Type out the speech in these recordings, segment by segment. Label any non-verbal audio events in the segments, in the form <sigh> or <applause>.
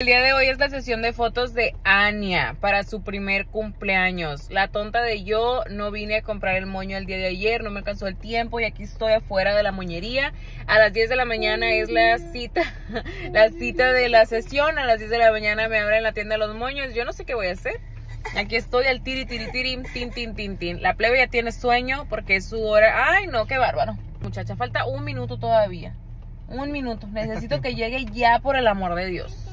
El día de hoy es la sesión de fotos de Anya para su primer cumpleaños. La tonta de yo no vine a comprar el moño el día de ayer, no me alcanzó el tiempo y aquí estoy afuera de la moñería. A las 10 de la mañana es la cita, <laughs> la cita de la sesión. A las 10 de la mañana me abren la tienda de los moños. Yo no sé qué voy a hacer. Aquí estoy al tiri tiri tiri, tin tin tin tin. La plebe ya tiene sueño porque es su hora. Ay, no, qué bárbaro. Muchacha, falta un minuto todavía. Un minuto. Necesito <laughs> que llegue ya por el amor de Dios.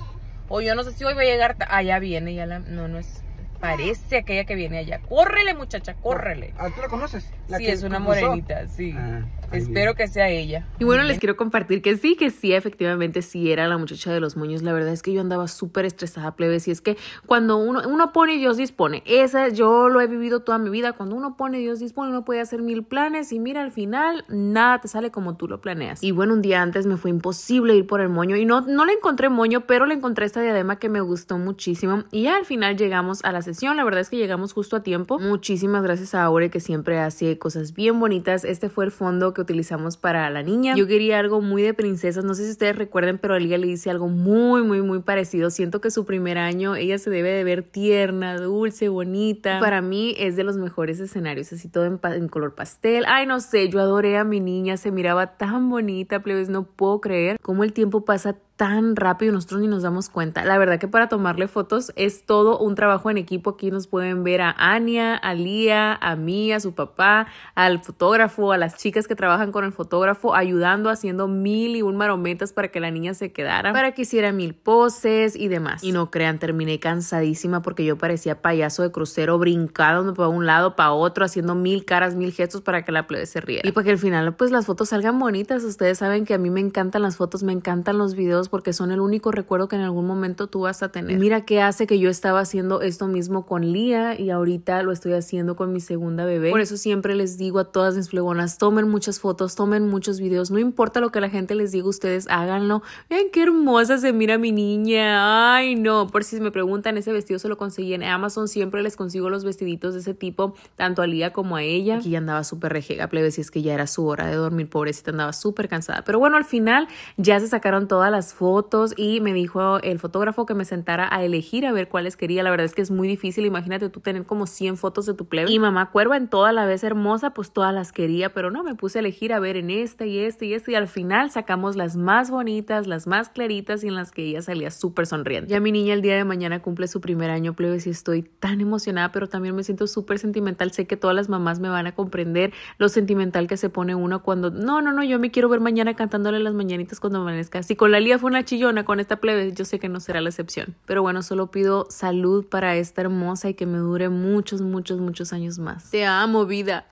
O yo no sé si hoy va a llegar. Allá viene, ya la. No, no es. Parece aquella que viene allá. Córrele, muchacha, córrele. ¿Tú la conoces? sí, es una morenita, sí. Ah, Espero que sea ella. Y bueno, les quiero compartir que sí, que sí, efectivamente, sí era la muchacha de los moños. La verdad es que yo andaba súper estresada, plebes. Y es que cuando uno, uno pone, Dios dispone. Esa yo lo he vivido toda mi vida. Cuando uno pone, Dios dispone, uno puede hacer mil planes. Y mira, al final, nada te sale como tú lo planeas. Y bueno, un día antes me fue imposible ir por el moño. Y no, no le encontré moño, pero le encontré esta diadema que me gustó muchísimo. Y al final llegamos a la sesión. La verdad es que llegamos justo a tiempo. Muchísimas gracias a Aure, que siempre hace cosas bien bonitas. Este fue el fondo que utilizamos para la niña. Yo quería algo muy de princesas. No sé si ustedes recuerden, pero Liga le hice algo muy, muy, muy parecido. Siento que su primer año ella se debe de ver tierna, dulce, bonita. Para mí es de los mejores escenarios, así todo en, color pastel. Ay, no sé, yo adoré a mi niña, se miraba tan bonita, plebes, no puedo creer cómo el tiempo pasa tan rápido, nosotros ni nos damos cuenta. La verdad que para tomarle fotos es todo un trabajo en equipo. Aquí nos pueden ver a Ania, a Lía, a mí, a su papá, al fotógrafo, a las chicas que trabajan con el fotógrafo, ayudando, haciendo mil y un marometas para que la niña se quedara, para que hiciera mil poses y demás. Y no crean, terminé cansadísima porque yo parecía payaso de crucero brincando para un lado, para otro, haciendo mil caras, mil gestos para que la plebe se riera. Y para que al final, pues las fotos salgan bonitas. Ustedes saben que a mí me encantan las fotos, me encantan los videos porque son el único recuerdo que en algún momento tú vas a tener. Mira qué hace que yo estaba haciendo esto mismo con Lía y ahorita lo estoy haciendo con mi segunda bebé. Por eso siempre les digo a todas mis flegonas: tomen muchas fotos, tomen muchos videos, no importa lo que la gente les diga, ustedes háganlo. Miren qué hermosa se mira mi niña. Ay, no, por si me preguntan, ese vestido se lo conseguí en Amazon, siempre les consigo los vestiditos de ese tipo, tanto a Lía como a ella. Aquí ya andaba súper rejega, plebe, si es que ya era su hora de dormir, pobrecita, andaba súper cansada. Pero bueno, al final ya se sacaron todas las fotos y me dijo el fotógrafo que me sentara a elegir a ver cuáles quería. La verdad es que es muy difícil, imagínate tú tener como 100 fotos de tu plebe. Y mamá cuerva en toda la vez hermosa, pues todas las quería, pero no, me puse a elegir a ver en esta y esta y esta y al final sacamos las más bonitas, las más claritas y en las que ella salía súper sonriente. Ya mi niña el día de mañana cumple su primer año plebe y estoy tan emocionada, pero también me siento súper sentimental. Sé que todas las mamás me van a comprender lo sentimental que se pone uno cuando, no, no, no, yo me quiero ver mañana cantándole las mañanitas cuando amanezca. así con la Lía una chillona con esta plebe, yo sé que no será la excepción. Pero bueno, solo pido salud para esta hermosa y que me dure muchos, muchos, muchos años más. Te amo, vida.